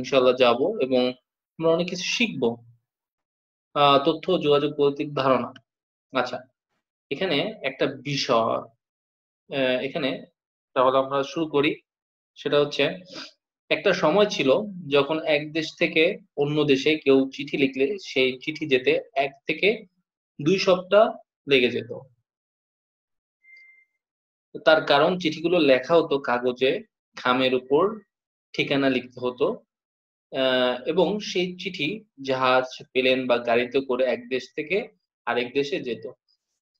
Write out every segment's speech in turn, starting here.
ইনশাল্লাহ যাব এবং আমরা অনেক কিছু শিখবো তথ্য যোগাযোগ ভৌতিক ধারণা আচ্ছা এখানে একটা বিষয় এখানে তাহলে আমরা শুরু করি সেটা হচ্ছে একটা সময় ছিল যখন এক দেশ থেকে অন্য দেশে কেউ চিঠি লিখলে সেই চিঠি যেতে এক থেকে দুই সপ্তাহ লেগে যেত তার কারণ চিঠিগুলো লেখা হতো কাগজে খামের উপর ঠিকানা লিখতে হতো এবং সেই চিঠি জাহাজ প্লেন বা গাড়িতে করে এক দেশ থেকে আরেক দেশে যেত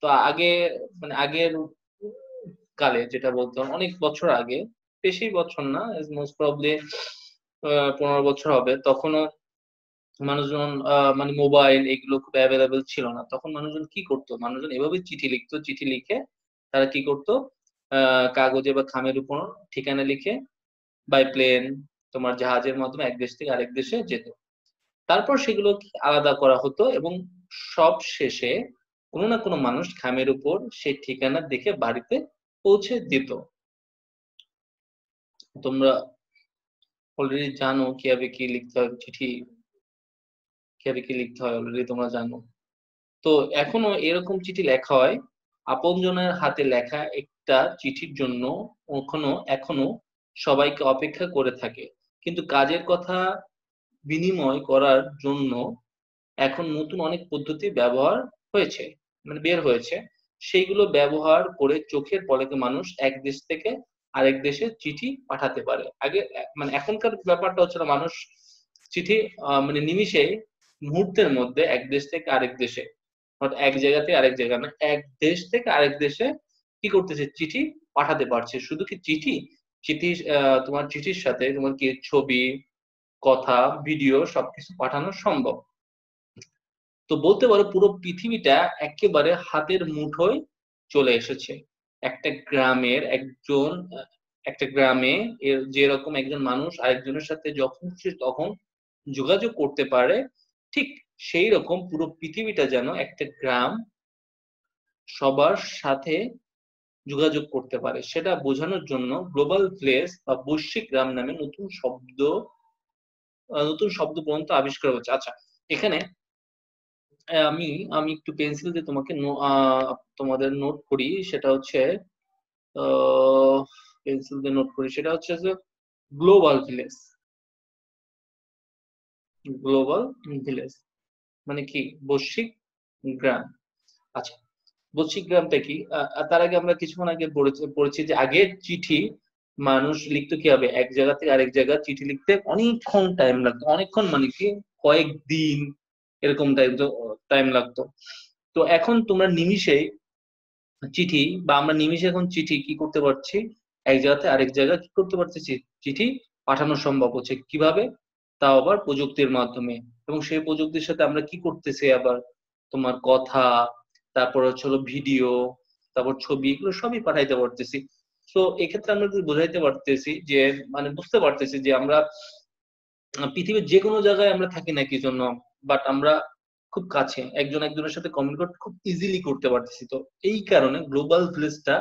তো আগে মানে আগের কালে যেটা বলতাম অনেক বছর আগে বেশি বছর না মোস্ট প্রবলি পনেরো বছর হবে তখনও মানুষজন মানে মোবাইল এগুলো খুব অ্যাভেলেবেল ছিল না তখন মানুষজন কি করতো মানুষজন এভাবে চিঠি লিখতো চিঠি লিখে তারা কি করতো কাগজে বা খামের উপর ঠিকানা লিখে বাই প্লেন তোমার জাহাজের মাধ্যমে এক দেশ থেকে আরেক দেশে যেত তারপর সেগুলো আলাদা করা হতো এবং সব শেষে কোনো না কোনো মানুষ খামের উপর সে ঠিকানা দেখে বাড়িতে পৌঁছে দিত তোমরা অলরেডি জানো কিভাবে কি লিখতে হয় চিঠি কিভাবে কি লিখতে হয় অলরেডি তোমরা জানো তো এখনো এরকম চিঠি লেখা হয় আপনজনের হাতে লেখা একটা চিঠির জন্য এখনো সবাইকে অপেক্ষা করে থাকে কিন্তু কাজের কথা বিনিময় করার জন্য এখন নতুন অনেক পদ্ধতি ব্যবহার হয়েছে মানে বের হয়েছে সেইগুলো ব্যবহার করে চোখের পলকে মানুষ এক দেশ থেকে আরেক দেশে চিঠি পাঠাতে পারে আগে মানে এখনকার ব্যাপারটা হচ্ছে মানুষ চিঠি মানে নিমিশে মুহূর্তের মধ্যে এক দেশ থেকে আরেক দেশে এক জায়গা থেকে আরেক জায়গা না মানে এক দেশ থেকে আরেক দেশে কি করতেছে চিঠি পাঠাতে পারছে শুধু কি চিঠি চিঠির তোমার চিঠির সাথে তোমার কি ছবি কথা ভিডিও সবকিছু পাঠানো সম্ভব তো বলতে পারো পুরো পৃথিবীটা একেবারে হাতের মুঠোয় চলে এসেছে একটা গ্রামের একজন একটা গ্রামে যেরকম একজন মানুষ আরেকজনের সাথে যখন তখন যোগাযোগ করতে পারে ঠিক সেই রকম পুরো পৃথিবীটা যেন একটা গ্রাম সবার সাথে যোগাযোগ করতে পারে সেটা বোঝানোর জন্য গ্লোবাল প্লেস বা বৈশ্বিক গ্রাম নামে নতুন শব্দ নতুন শব্দ পর্যন্ত আবিষ্কার হচ্ছে আচ্ছা এখানে আমি আমি একটু পেন্সিল দিয়ে তোমাকে তোমাদের নোট করি সেটা হচ্ছে পেন্সিল দিয়ে নোট করি সেটা হচ্ছে যে গ্লোবাল ভিলেজ গ্লোবাল ভিলেজ মানে কি বৈশ্বিক গ্রাম আচ্ছা বৈশিকগ্রামটা কি তার আগে আমরা কিছুক্ষণ আগে পড়েছি যে আগে চিঠি মানুষ লিখতে কি হবে এক জায়গা থেকে আরেক জায়গা চিঠি লিখতে অনেকক্ষণ টাইম লাগতো অনেকক্ষণ মানে কি কয়েকদিন এরকম টাইম তো টাইম লাগতো তো এখন তোমরা নিমিশে চিঠি বা আমরা নিমিষে এখন চিঠি কি করতে পারছি এক জায়গাতে আরেক জায়গা কি করতে পারছি চিঠি পাঠানো সম্ভব হচ্ছে কিভাবে তাও আবার প্রযুক্তির মাধ্যমে এবং সেই প্রযুক্তির সাথে আমরা কি করতেছি আবার তোমার কথা তারপর হচ্ছে হলো ভিডিও তারপর ছবি এগুলো সবই পাঠাইতে পারতেছি তো এক্ষেত্রে আমরা বোঝাইতে পারতেছি যে মানে বুঝতে পারতেছি যে আমরা পৃথিবীর যে কোনো জায়গায় আমরা থাকি না কি জন্য বাট আমরা খুব কাছে একজন একজনের সাথে কমিউনিকেট খুব ইজিলি করতে পারতেছি তো এই কারণে গ্লোবাল ভিলেজটা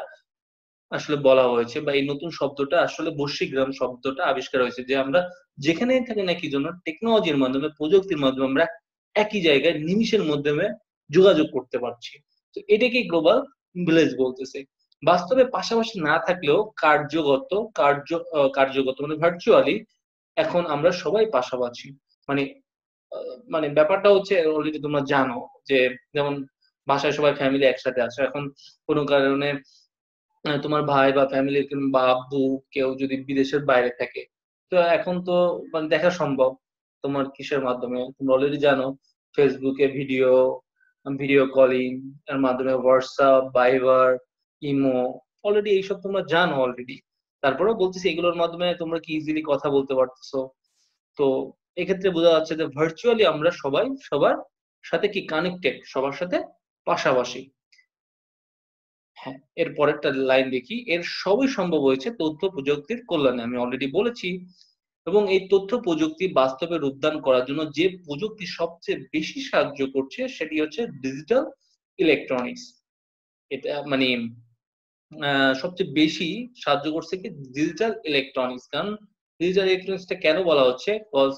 আসলে বলা হয়েছে বা এই নতুন শব্দটা আসলে বর্ষিগ্রাম শব্দটা আবিষ্কার হয়েছে যে আমরা যেখানেই থাকি না কি জন্য টেকনোলজির মাধ্যমে প্রযুক্তির মাধ্যমে আমরা একই জায়গায় নিমিশের মাধ্যমে যোগাযোগ করতে পারছি তো এটাকে গ্লোবাল ভিলেজ বলতেছে বাস্তবে পাশাপাশি না থাকলেও কার্যগত কার্য কার্যগত মানে ভার্চুয়ালি এখন আমরা সবাই পাশাপাশি মানে মানে ব্যাপারটা হচ্ছে অলরেডি তোমরা জানো যে যেমন বাসায় সবাই ফ্যামিলি একসাথে আছে এখন কোনো কারণে তোমার ভাই বা ফ্যামিলির বা কেউ যদি বিদেশের বাইরে থাকে তো এখন তো মানে দেখা সম্ভব তোমার কিসের মাধ্যমে তুমি অলরেডি জানো ফেসবুকে ভিডিও ভিডিও কলিং এর মাধ্যমে হোয়াটসঅ্যাপ বাইবার ইমো অলরেডি এইসব তোমরা জানো অলরেডি তারপরেও বলতেছি এগুলোর মাধ্যমে তোমরা কি ইজিলি কথা বলতে পারতেছো তো এক্ষেত্রে বোঝা যাচ্ছে যে ভার্চুয়ালি আমরা সবাই সবার সাথে কি কানেক্টেড সবার সাথে পাশাপাশি হ্যাঁ এর পরেরটা লাইন দেখি এর সবই সম্ভব হয়েছে তথ্য প্রযুক্তির কল্যাণে আমি অলরেডি বলেছি এবং এই তথ্য প্রযুক্তি বাস্তবে রূপদান করার জন্য যে প্রযুক্তি সবচেয়ে বেশি সাহায্য করছে সেটি হচ্ছে ডিজিটাল ইলেকট্রনিক্স এটা মানে সবচেয়ে বেশি সাহায্য করছে কি ডিজিটাল ইলেকট্রনিক্স কারণ ডিজিটাল ইলেকট্রনিক্সটা কেন বলা হচ্ছে বিকজ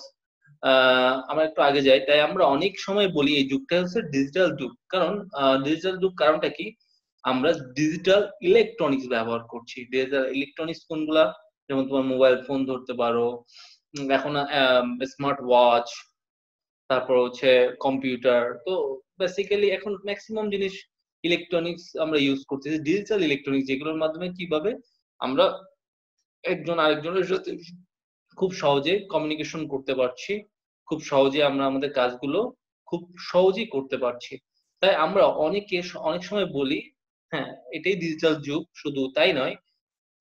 আমরা একটু আগে যাই তাই আমরা অনেক সময় বলি এই যুগটা হচ্ছে ডিজিটাল যুগ কারণ ডিজিটাল যুগ কারণটা কি আমরা ডিজিটাল ইলেকট্রনিক্স ব্যবহার করছি ডিজিটাল ইলেকট্রনিক্স কোনগুলা যেমন তোমার মোবাইল ফোন ধরতে পারো এখন স্মার্ট ওয়াচ তারপর হচ্ছে কম্পিউটার তো বেসিক্যালি এখন ম্যাক্সিমাম জিনিস ইলেকট্রনিক্স আমরা ইউজ করতেছি ডিজিটাল ইলেকট্রনিক্স যেগুলোর মাধ্যমে কিভাবে আমরা একজন আরেকজনের সাথে খুব সহজে কমিউনিকেশন করতে পারছি খুব সহজে আমরা আমাদের কাজগুলো খুব সহজেই করতে পারছি তাই আমরা অনেকে অনেক সময় বলি হ্যাঁ এটাই ডিজিটাল যুগ শুধু তাই নয়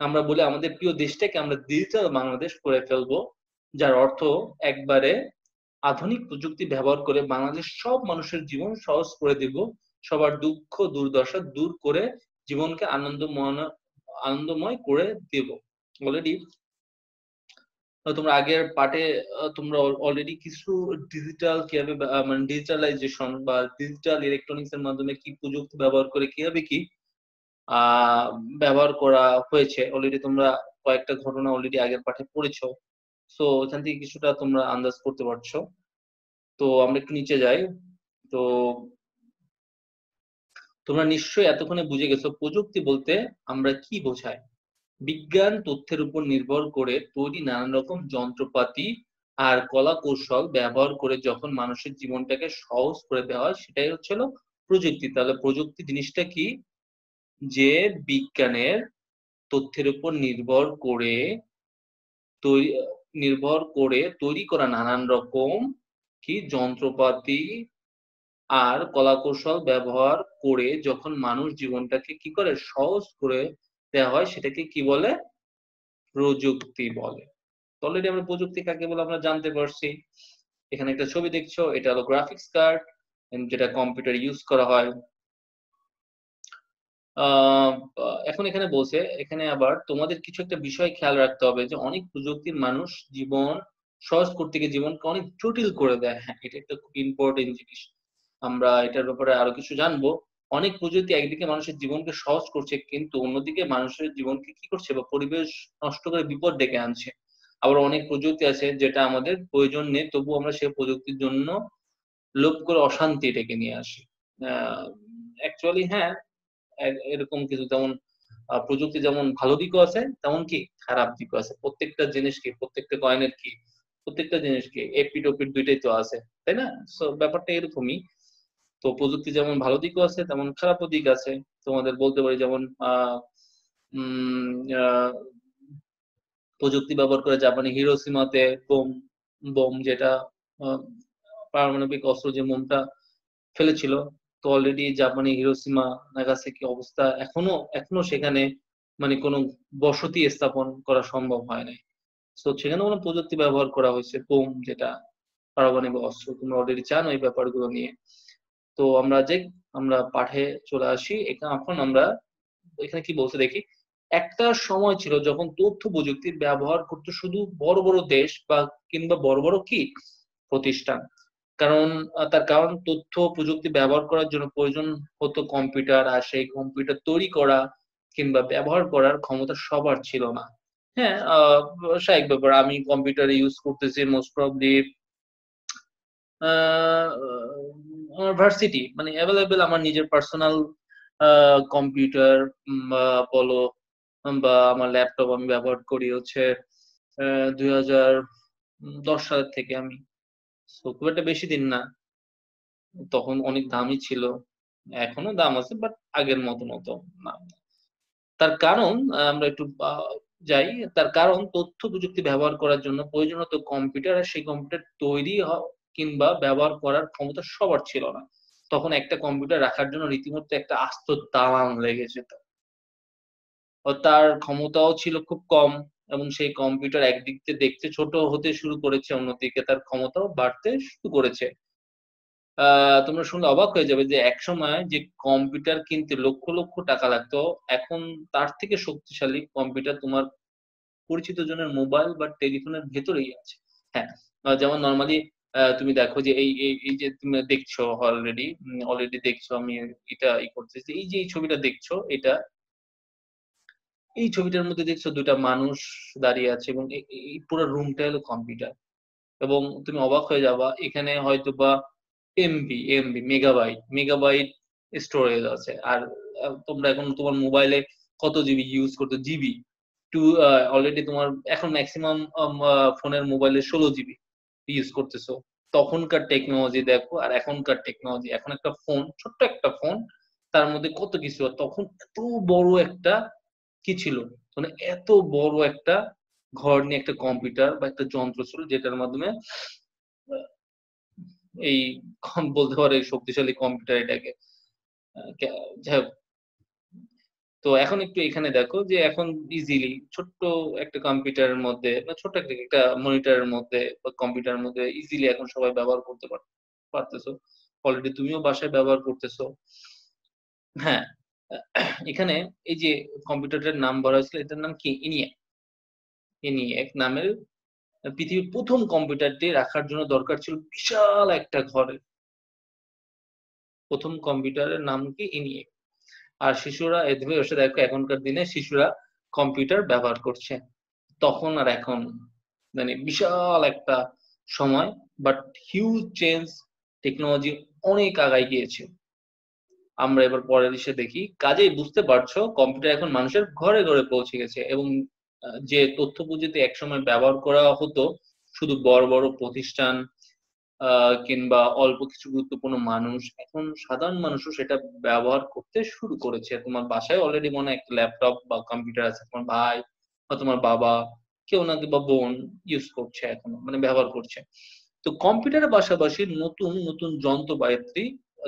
আমরা বলি আমাদের প্রিয় দেশটাকে আমরা ডিজিটাল বাংলাদেশ করে ফেলবো যার অর্থ একবারে আধুনিক প্রযুক্তি ব্যবহার করে বাংলাদেশ সব মানুষের জীবন সহজ করে দিব সবার দুঃখ দুর্দশা দূর করে জীবনকে আনন্দময় আনন্দময় করে দেব অলরেডি তোমরা আগের পার্টে তোমরা অলরেডি কিছু ডিজিটাল কিভাবে মানে ডিজিটালাইজেশন বা ডিজিটাল ইলেকট্রনিক্স এর মাধ্যমে কি প্রযুক্তি ব্যবহার করে কিভাবে কি ব্যবহার করা হয়েছে অলরেডি তোমরা কয়েকটা ঘটনা অলরেডি আগের পাঠে পড়েছ সো ওখান থেকে কিছুটা তোমরা আন্দাজ করতে পারছো তো আমরা একটু নিচে যাই তো তোমরা নিশ্চয়ই এতক্ষণে বুঝে গেছো প্রযুক্তি বলতে আমরা কি বোঝাই বিজ্ঞান তথ্যের উপর নির্ভর করে তৈরি নানান রকম যন্ত্রপাতি আর কলা কৌশল ব্যবহার করে যখন মানুষের জীবনটাকে সহজ করে দেওয়া হয় সেটাই হচ্ছিল প্রযুক্তি তাহলে প্রযুক্তি জিনিসটা কি যে বিজ্ঞানের তথ্যের উপর নির্ভর করে নির্ভর করে তৈরি করা নানান রকম কি যন্ত্রপাতি আর কলাকৌশল ব্যবহার করে যখন মানুষ জীবনটাকে কি করে সহজ করে দেওয়া হয় সেটাকে কি বলে প্রযুক্তি বলে অলরেডি আমরা প্রযুক্তি কাকে বলে আমরা জানতে পারছি এখানে একটা ছবি দেখছো এটা হলো গ্রাফিক্স কার্ড যেটা কম্পিউটার ইউজ করা হয় এখন এখানে বলছে এখানে আবার তোমাদের কিছু একটা বিষয় খেয়াল রাখতে হবে যে অনেক প্রযুক্তির মানুষ জীবন সহজ করতে গিয়ে জীবনকে অনেক জটিল করে দেয় হ্যাঁ এটা একটা খুব ইম্পর্টেন্ট জিনিস আমরা এটার ব্যাপারে আরো কিছু জানবো অনেক প্রযুক্তি একদিকে মানুষের জীবনকে সহজ করছে কিন্তু অন্যদিকে মানুষের জীবনকে কি করছে বা পরিবেশ নষ্ট করে বিপদ ডেকে আনছে আবার অনেক প্রযুক্তি আছে যেটা আমাদের প্রয়োজন নেই তবু আমরা সেই প্রযুক্তির জন্য লোভ করে অশান্তি ডেকে নিয়ে আসি অ্যাকচুয়ালি হ্যাঁ এরকম কিছু যেমন প্রযুক্তি যেমন ভালো দিকও আছে তেমন কি খারাপ দিকও আছে প্রত্যেকটা জিনিস কি প্রত্যেকটা কয়েনের কি প্রত্যেকটা জিনিস কি এপি ওপিট দুইটাই তো আছে তাই না সো ব্যাপারটা এরকমই তো প্রযুক্তি যেমন ভালো দিকও আছে তেমন খারাপও দিক আছে তোমাদের বলতে পারি যেমন প্রযুক্তি ব্যবহার করে জাপানি হিরো সীমাতে বোম বোম যেটা পারমাণবিক অস্ত্র যে মোমটা ফেলেছিল তো অলরেডি জাপানি হিরোসীমা নাগাসাকি অবস্থা এখনো এখনো সেখানে মানে কোনো বসতি স্থাপন করা সম্ভব হয় নাই তো সেখানে কোনো প্রযুক্তি ব্যবহার করা হয়েছে বোম যেটা পারমাণবিক অস্ত্র তুমি অলরেডি চান ওই ব্যাপারগুলো নিয়ে তো আমরা যে আমরা পাঠে চলে আসি এখানে এখন আমরা এখানে কি বলছে দেখি একটা সময় ছিল যখন তথ্য প্রযুক্তির ব্যবহার করতো শুধু বড় বড় দেশ বা কিংবা বড় বড় কি প্রতিষ্ঠান কারণ তার কারণ তথ্য প্রযুক্তি ব্যবহার করার জন্য প্রয়োজন হতো কম্পিউটার আর সেই কম্পিউটার তৈরি করা কিংবা ব্যবহার করার ক্ষমতা সবার ছিল না হ্যাঁ স্বাভাবিক ব্যাপার আমি কম্পিউটার ইউজ করতেছি মোস্ট প্রবলি আমার ভার্সিটি মানে অ্যাভেলেবেল আমার নিজের পার্সোনাল কম্পিউটার বলো বা আমার ল্যাপটপ আমি ব্যবহার করি হচ্ছে দুই হাজার দশ সালের থেকে আমি তো খুব একটা বেশি দিন না তখন অনেক দামই ছিল এখনো দাম আছে বাট আগের মতন অত না তার কারণ আমরা একটু যাই তার কারণ তথ্য প্রযুক্তি ব্যবহার করার জন্য প্রয়োজনত কম্পিউটার আর সেই কম্পিউটার তৈরি কিংবা ব্যবহার করার ক্ষমতা সবার ছিল না তখন একটা কম্পিউটার রাখার জন্য রীতিমতো একটা আস্ত দালান লেগে যেত তার ক্ষমতাও ছিল খুব কম এবং সেই কম্পিউটার একদিক থেকে দেখতে ছোট হতে শুরু করেছে অন্যদিকে তার ক্ষমতাও বাড়তে শুরু করেছে তোমরা শুনলে অবাক হয়ে যাবে যে এক সময় যে কম্পিউটার কিনতে লক্ষ লক্ষ টাকা লাগতো এখন তার থেকে শক্তিশালী কম্পিউটার তোমার পরিচিত জনের মোবাইল বা টেলিফোনের ভেতরেই আছে হ্যাঁ যেমন নর্মালি তুমি দেখো যে এই এই যে তুমি দেখছো অলরেডি অলরেডি দেখছো আমি এটা ই করতেছি এই যে এই ছবিটা দেখছো এটা এই ছবিটার মধ্যে দেখছো দুটা মানুষ দাঁড়িয়ে আছে এবং এই পুরো রুমটা হলো কম্পিউটার এবং তুমি অবাক হয়ে যাবা এখানে হয়তো বা MB MB megabyte megabyte storage আছে আর তোমরা এখন তোমার মোবাইলে কত জিবি ইউজ করতো জিবি টু অলরেডি তোমার এখন ম্যাক্সিমাম ফোনের মোবাইলে ষোলো জিবি ইউজ করতেছো তখনকার টেকনোলজি দেখো আর এখনকার টেকনোলজি এখন একটা ফোন ছোট্ট একটা ফোন তার মধ্যে কত কিছু তখন এত বড় একটা কি ছিল মানে এত বড় একটা ঘর নিয়ে একটা কম্পিউটার বা একটা যন্ত্র ছিল যেটার মাধ্যমে এই বলতে পারে শক্তিশালী কম্পিউটার এটাকে তো এখন একটু এখানে দেখো যে এখন ইজিলি ছোট্ট একটা কম্পিউটারের মধ্যে বা ছোট্ট একটা একটা মনিটরের মধ্যে বা কম্পিউটারের মধ্যে ইজিলি এখন সবাই ব্যবহার করতে পারতেছো অলরেডি তুমিও বাসায় ব্যবহার করতেছো হ্যাঁ এখানে এই যে কম্পিউটারের নাম বলা হয়েছিল এটার নাম কি ইনিয়া ইনিয়াক এক নামের পৃথিবীর প্রথম কম্পিউটারটি রাখার জন্য দরকার ছিল বিশাল একটা ঘরে প্রথম কম্পিউটারের নাম কি ইনিয়ে আর শিশুরা এভাবে ওষুধ দেখো এখনকার দিনে শিশুরা কম্পিউটার ব্যবহার করছে তখন আর এখন মানে বিশাল একটা সময় বাট হিউজ চেঞ্জ টেকনোলজি অনেক আগায় গিয়েছে আমরা এবার পরের ইসে দেখি কাজেই বুঝতে পারছো কম্পিউটার এখন মানুষের ঘরে ঘরে পৌঁছে গেছে এবং যে তথ্য পুঁজিতে একসময় ব্যবহার করা হতো শুধু বড় বড় প্রতিষ্ঠান কিংবা অল্প কিছু গুরুত্বপূর্ণ মানুষ এখন সাধারণ মানুষও সেটা ব্যবহার করতে শুরু করেছে তোমার বাসায় অলরেডি মনে হয় একটা ল্যাপটপ বা কম্পিউটার আছে তোমার ভাই বা তোমার বাবা কেউ না বা বোন ইউজ করছে এখন মানে ব্যবহার করছে তো কম্পিউটারের পাশাপাশি নতুন নতুন যন্ত্রপাতি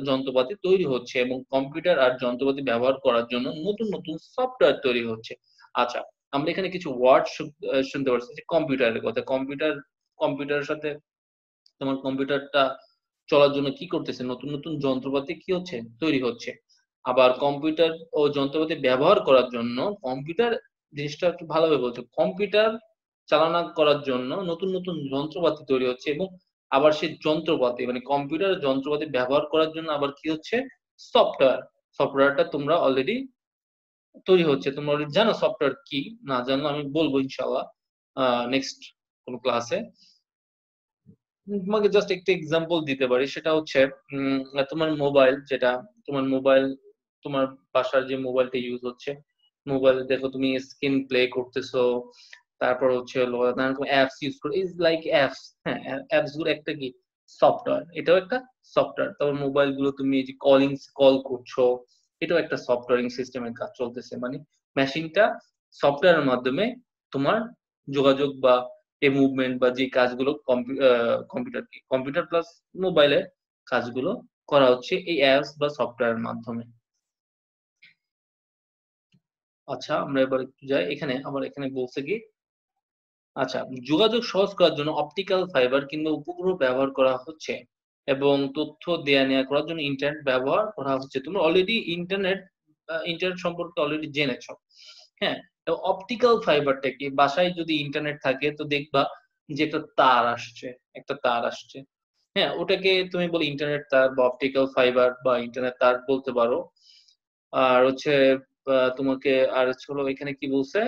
যন্ত্রপাতি তৈরি হচ্ছে এবং কম্পিউটার আর যন্ত্রপাতি ব্যবহার করার জন্য নতুন নতুন সফটওয়্যার তৈরি হচ্ছে আচ্ছা আমরা এখানে কিছু ওয়ার্ড শুনতে পারছি যে কম্পিউটারের কথা কম্পিউটার কম্পিউটারের সাথে তোমার কম্পিউটারটা চলার জন্য কি করতেছে নতুন নতুন যন্ত্রপাতি কি হচ্ছে তৈরি হচ্ছে আবার কম্পিউটার ও যন্ত্রপাতি ব্যবহার করার জন্য কম্পিউটার জিনিসটা একটু ভালোভাবে বলছে কম্পিউটার চালনা করার জন্য নতুন নতুন যন্ত্রপাতি তৈরি হচ্ছে এবং আবার সে যন্ত্রপাতি মানে কম্পিউটার যন্ত্রপাতি ব্যবহার করার জন্য আবার কি হচ্ছে সফটওয়্যার সফটওয়্যারটা তোমরা অলরেডি তৈরি হচ্ছে তোমরা অলরেডি জানো সফটওয়্যার কি না জানো আমি বলবো ইনশাল্লাহ নেক্সট কোন ক্লাসে তোমাকে জাস্ট একটা এক্সাম্পল দিতে পারি সেটা হচ্ছে তোমার মোবাইল যেটা তোমার মোবাইল তোমার বাসার যে মোবাইলটা ইউজ হচ্ছে মোবাইল দেখো তুমি স্ক্রিন প্লে করতেছো তারপর হচ্ছে হলো নানা রকম অ্যাপস ইউজ করে ইজ লাইক অ্যাপস হ্যাঁ অ্যাপস গুলো একটা কি সফটওয়্যার এটাও একটা সফটওয়্যার তারপর মোবাইল গুলো তুমি এই যে কলিং কল করছো এটাও একটা সফটওয়্যারিং সিস্টেমের কাজ চলতেছে মানে মেশিনটা সফটওয়্যারের মাধ্যমে তোমার যোগাযোগ বা এ মুভমেন্ট বা যে কাজগুলো কম্পিউটার কি কম্পিউটার প্লাস মোবাইলের কাজগুলো করা হচ্ছে এই অ্যাপস বা সফটওয়্যারের মাধ্যমে আচ্ছা আমরা এবার একটু যাই এখানে আবার এখানে বলছে কি আচ্ছা যোগাযোগ সহজ করার জন্য অপটিক্যাল ফাইবার কিংবা উপগ্রহ ব্যবহার করা হচ্ছে এবং তথ্য দেয়া নেয়া করার জন্য ইন্টারনেট ব্যবহার করা হচ্ছে তোমরা অলরেডি ইন্টারনেট ইন্টারনেট সম্পর্কে অলরেডি জেনেছ হ্যাঁ অপটিক্যাল ফাইবারটা কি বাসায় যদি ইন্টারনেট থাকে তো দেখবা যে একটা তার আসছে একটা তার আসছে হ্যাঁ ওটাকে তুমি বলো ইন্টারনেট তার বা অপটিক্যাল ফাইবার বা ইন্টারনেট তার বলতে পারো আর হচ্ছে তোমাকে আর হলো এখানে কি বলছে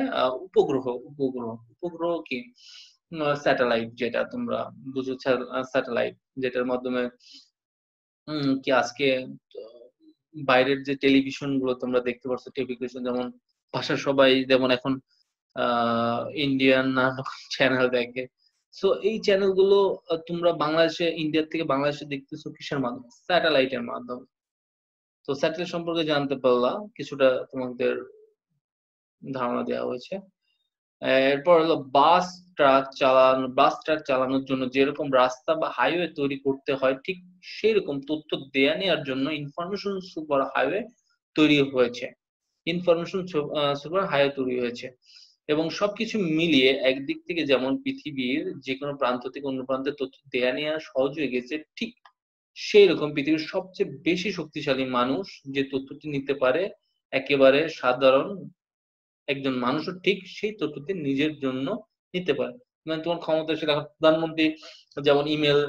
উপগ্রহ উপগ্রহ উপগ্রহ কি স্যাটেলাইট যেটা তোমরা বুঝো স্যাটেলাইট যেটার মাধ্যমে কি আজকে বাইরের যে টেলিভিশন গুলো তোমরা দেখতে পাচ্ছ টেলিভিশন যেমন ভাষা সবাই যেমন এখন ইন্ডিয়ান নানা চ্যানেল দেখে সো এই চ্যানেলগুলো তোমরা বাংলাদেশে ইন্ডিয়ার থেকে বাংলাদেশে দেখতেছো কিসের মাধ্যমে স্যাটেলাইটের মাধ্যমে তো স্যাটেলাইট সম্পর্কে জানতে পারলাম কিছুটা তোমাদের ধারণা দেওয়া হয়েছে এরপর হলো বাস ট্রাক চালানো বাস ট্রাক চালানোর জন্য যেরকম রাস্তা বা হাইওয়ে তৈরি করতে হয় ঠিক সেরকম তথ্য দেয়া নেওয়ার জন্য ইনফরমেশন সুপার হাইওয়ে তৈরি হয়েছে ইনফরমেশন সুপার হাইওয়ে তৈরি হয়েছে এবং সবকিছু মিলিয়ে একদিক থেকে যেমন পৃথিবীর যে কোনো প্রান্ত থেকে অন্য প্রান্তে তথ্য দেয়া নেওয়া সহজ হয়ে গেছে ঠিক সেই রকম পৃথিবীর সবচেয়ে বেশি শক্তিশালী মানুষ যে তথ্যটি নিতে পারে একেবারে সাধারণ একজন মানুষও ঠিক সেই তথ্যটি নিজের জন্য নিতে পারে মানে তোমার ক্ষমতা সেটা প্রধানমন্ত্রী যেমন ইমেল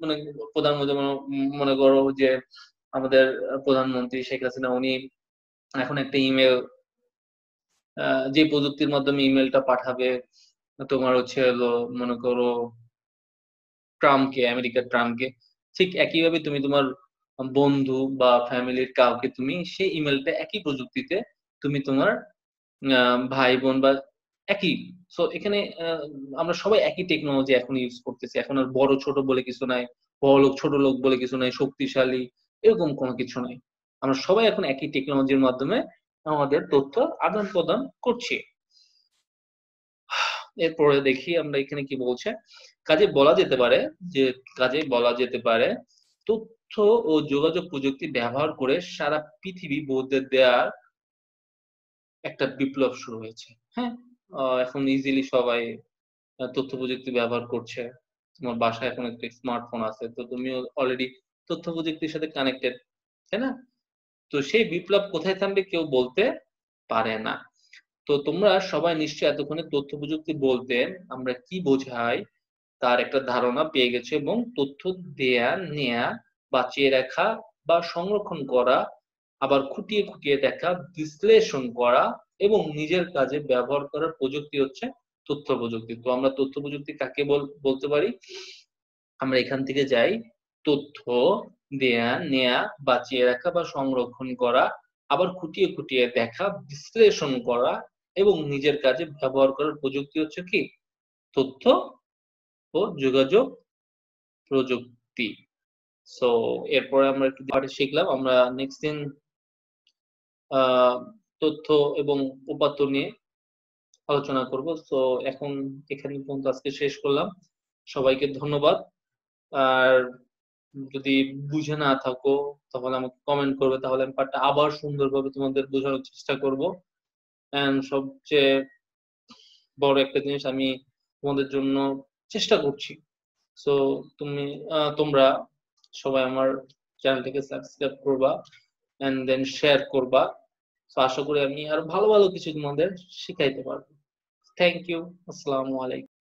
মানে প্রধানমন্ত্রী মনে করো যে আমাদের প্রধানমন্ত্রী শেখ হাসিনা উনি এখন একটা ইমেল যে প্রযুক্তির মাধ্যমে ইমেলটা পাঠাবে তোমার হচ্ছে হলো মনে করো ট্রাম্পকে আমেরিকার ট্রাম্পকে ঠিক একইভাবে তুমি তোমার বন্ধু বা ফ্যামিলির কাউকে তুমি সেই ইমেলটা একই প্রযুক্তিতে তুমি তোমার ভাই বোন বা একই সো এখানে আমরা সবাই একই টেকনোলজি এখন ইউজ করতেছি এখন আর বড় ছোট বলে কিছু নাই বড় লোক ছোট লোক বলে কিছু নাই শক্তিশালী এরকম কোনো কিছু নাই আমরা সবাই এখন একই টেকনোলজির মাধ্যমে আমাদের তথ্য আদান প্রদান করছি এরপরে দেখি আমরা এখানে কি বলছে কাজে বলা যেতে পারে যে কাজে বলা যেতে পারে তথ্য ও যোগাযোগ প্রযুক্তি ব্যবহার করে সারা পৃথিবী বৌদ্ধের দেয়ার একটা বিপ্লব শুরু হয়েছে হ্যাঁ এখন ইজিলি সবাই তথ্য প্রযুক্তি ব্যবহার করছে তোমার বাসায় এখন একটা স্মার্টফোন আছে তো তুমিও অলরেডি তথ্য প্রযুক্তির সাথে কানেক্টেড তাই না তো সেই বিপ্লব কোথায় থামবে কেউ বলতে পারে না তো তোমরা সবাই নিশ্চয়ই এতক্ষণে তথ্য প্রযুক্তি বলতে আমরা কি বোঝাই তার একটা ধারণা পেয়ে গেছে এবং তথ্য দেয়া নেয়া বাঁচিয়ে রাখা বা সংরক্ষণ করা আবার খুঁটিয়ে খুঁটিয়ে দেখা বিশ্লেষণ করা এবং নিজের কাজে ব্যবহার করার প্রযুক্তি হচ্ছে তথ্য প্রযুক্তি তো আমরা তথ্য প্রযুক্তি কাকে বলতে পারি আমরা এখান থেকে যাই তথ্য দেয়া নেয়া বাঁচিয়ে রাখা বা সংরক্ষণ করা আবার খুঁটিয়ে খুঁটিয়ে দেখা বিশ্লেষণ করা এবং নিজের কাজে ব্যবহার করার প্রযুক্তি হচ্ছে কি তথ্য ও যোগাযোগ প্রযুক্তি সো এরপরে আমরা একটু শিখলাম আমরা নেক্সট দিন তথ্য এবং উপাত্ত নিয়ে আলোচনা করব তো এখন এখানে পর্যন্ত আজকে শেষ করলাম সবাইকে ধন্যবাদ আর যদি বুঝে না থাকো তাহলে আমাকে কমেন্ট করবে তাহলে আমি পাঠটা আবার সুন্দরভাবে তোমাদের বোঝানোর চেষ্টা করব অ্যান্ড সবচেয়ে বড় একটা জিনিস আমি তোমাদের জন্য চেষ্টা করছি সো তুমি তোমরা সবাই আমার চ্যানেলটিকে সাবস্ক্রাইব করবা এন্ড দেন শেয়ার করবা তো আশা করি আমি আর ভালো ভালো কিছু তোমাদের শিখাইতে পারবো থ্যাংক ইউ আসসালামু আলাইকুম